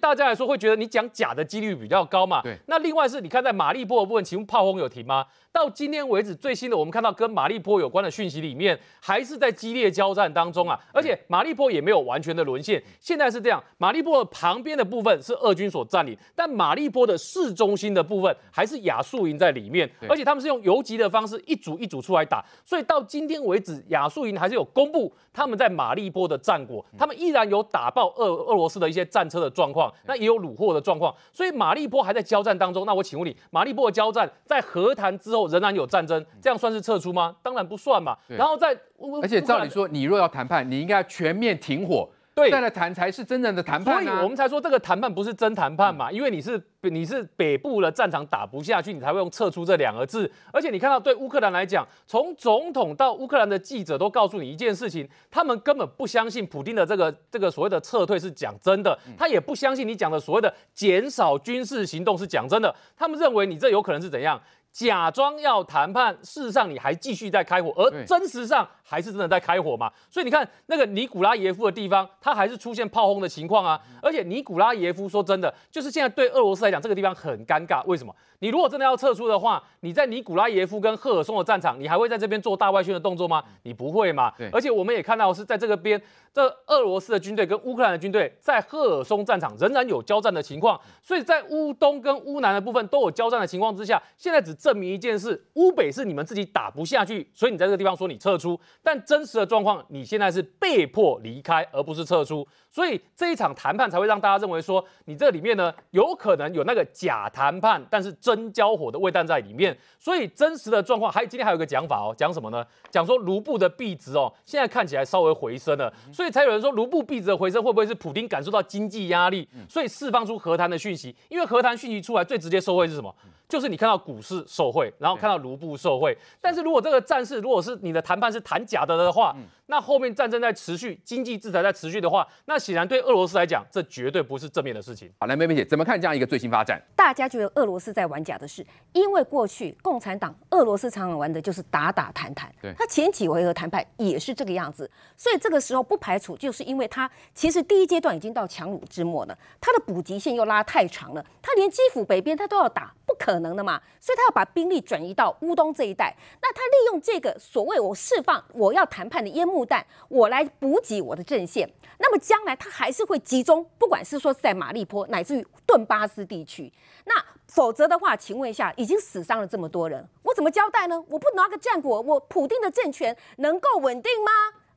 大家来说会觉得你讲假的几率比较高嘛？对。那另外是你看在马利波的部分，请问炮轰有停吗？到今天为止最新的，我们看到跟马利波有关的讯息里面，还是在激烈交战当中啊。而且马利波也没有完全的沦陷。现在是这样，马利波的旁边的部分是俄军所占领，但马利波的市中心的部分还是亚速营在里面，而且他们是用游击的方式一组一组出来打。所以到今天为止，亚速营还是有公布他们在马利波的战果，他们依然有打爆俄俄罗斯的一些战车的状况。那也有虏获的状况，所以马立波还在交战当中。那我请问你，马立波的交战在和谈之后仍然有战争，这样算是撤出吗？当然不算嘛。然后在，而且，照理说，你若要谈判，你应该要全面停火。再来谈才是真正的谈判，所以我们才说这个谈判不是真谈判嘛？因为你是你是北部的战场打不下去，你才会用撤出这两个字。而且你看到对乌克兰来讲，从总统到乌克兰的记者都告诉你一件事情，他们根本不相信普京的这个这个所谓的撤退是讲真的，他也不相信你讲的所谓的减少军事行动是讲真的。他们认为你这有可能是怎样？假装要谈判，事实上你还继续在开火，而真实上还是真的在开火嘛？所以你看那个尼古拉耶夫的地方，它还是出现炮轰的情况啊。而且尼古拉耶夫说真的，就是现在对俄罗斯来讲，这个地方很尴尬。为什么？你如果真的要撤出的话，你在尼古拉耶夫跟赫尔松的战场，你还会在这边做大外宣的动作吗？你不会嘛？而且我们也看到是在这个边，这俄罗斯的军队跟乌克兰的军队在赫尔松战场仍然有交战的情况。所以在乌东跟乌南的部分都有交战的情况之下，现在只。证明一件事，乌北是你们自己打不下去，所以你在这个地方说你撤出，但真实的状况你现在是被迫离开，而不是撤出，所以这一场谈判才会让大家认为说你这里面呢有可能有那个假谈判，但是真交火的味道在里面。所以真实的状况还今天还有个讲法哦，讲什么呢？讲说卢布的币值哦，现在看起来稍微回升了，所以才有人说卢布币值的回升会不会是普丁感受到经济压力，所以释放出和谈的讯息？因为和谈讯息出来最直接收汇是什么？就是你看到股市。受贿，然后看到卢布受贿。但是如果这个战事，如果是你的谈判是谈假的的话，那后面战争在持续，经济制裁在持续的话，那显然对俄罗斯来讲，这绝对不是正面的事情。好，来，妹妹姐怎么看这样一个最新发展？大家觉得俄罗斯在玩假的事，因为过去共产党俄罗斯常常玩的就是打打谈谈。对，他前几回合谈判也是这个样子，所以这个时候不排除就是因为他其实第一阶段已经到强弩之末了，他的补给线又拉太长了，他连基辅北边他都要打，不可能的嘛，所以他要把。把兵力转移到乌东这一带，那他利用这个所谓我释放我要谈判的烟幕弹，我来补给我的阵线。那么将来他还是会集中，不管是说在马利坡乃至于顿巴斯地区。那否则的话，请问一下，已经死伤了这么多人，我怎么交代呢？我不拿个战果，我普定的政权能够稳定吗？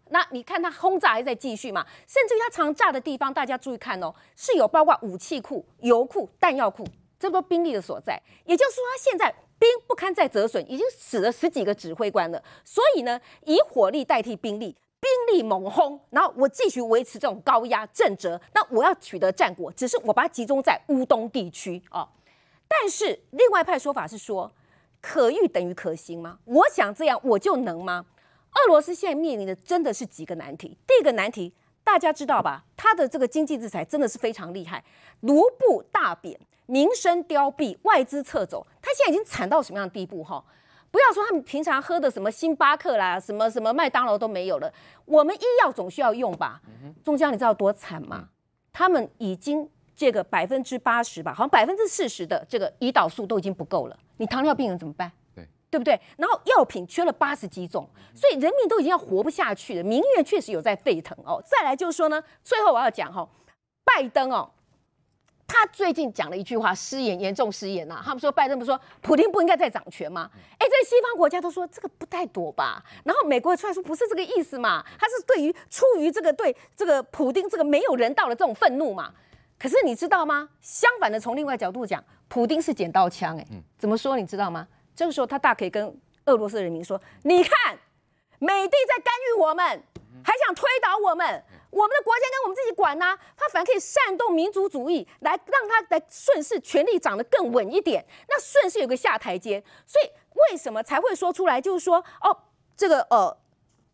那你看他轰炸还在继续嘛？甚至于他常炸的地方，大家注意看哦，是有包括武器库、油库、弹药库这么多兵力的所在。也就是说，他现在。兵不堪再折损，已经死了十几个指挥官了。所以呢，以火力代替兵力，兵力猛轰，然后我继续维持这种高压镇压。那我要取得战果，只是我把它集中在乌东地区哦。但是另外一派说法是说，可遇等于可行吗？我想这样我就能吗？俄罗斯现在面临的真的是几个难题。第一个难题。大家知道吧？他的这个经济制裁真的是非常厉害，卢布大贬，民生凋敝，外资撤走，他现在已经惨到什么样的地步？哈，不要说他们平常喝的什么星巴克啦，什么什么麦当劳都没有了。我们医药总需要用吧？中江，你知道多惨吗？他们已经这个百分之八十吧，好像百分之四十的这个胰岛素都已经不够了。你糖尿病人怎么办？对不对？然后药品缺了八十几种，所以人民都已经要活不下去了。民怨确实有在沸腾哦。再来就是说呢，最后我要讲哈，拜登哦，他最近讲了一句话，失言严重失言呐。他们说拜登不说，普京不应该再掌权吗？哎，这西方国家都说这个不太妥吧？然后美国来说不是这个意思嘛，他是对于出于这个对这个普京这个没有人道的这种愤怒嘛。可是你知道吗？相反的，从另外角度讲，普京是剪刀枪哎，怎么说你知道吗？这个时候，他大可以跟俄罗斯人民说：“你看，美帝在干预我们，还想推倒我们，我们的国家跟我们自己管啊。”他反而可以煽动民族主义来让他来顺势权力长得更稳一点。那顺势有个下台阶，所以为什么才会说出来？就是说，哦，这个呃，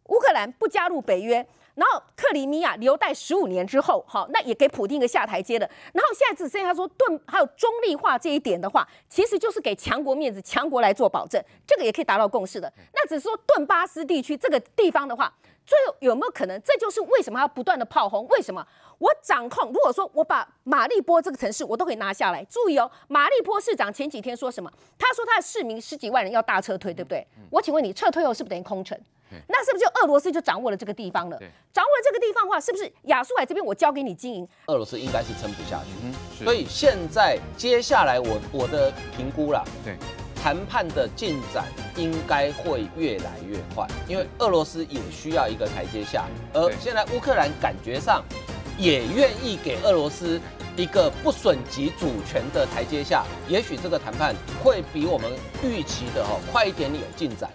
乌克兰不加入北约。然后克里米亚留待十五年之后，好，那也给普丁一个下台阶的。然后现在只剩下说盾还有中立化这一点的话，其实就是给强国面子，强国来做保证，这个也可以达到共识的。那只是说顿巴斯地区这个地方的话，最后有没有可能？这就是为什么要不断的炮轰？为什么我掌控？如果说我把马利波这个城市，我都可以拿下来。注意哦，马利波市长前几天说什么？他说他的市民十几万人要大撤退，对不对？我请问你，撤退后是不是等于空城？那是不是就俄罗斯就掌握了这个地方了？对，掌握了这个地方的话，是不是亚速海这边我交给你经营？俄罗斯应该是撑不下去。嗯，所以现在接下来我我的评估了，对，谈判的进展应该会越来越快，因为俄罗斯也需要一个台阶下，而现在乌克兰感觉上也愿意给俄罗斯一个不损及主权的台阶下，也许这个谈判会比我们预期的哦快一点有进展。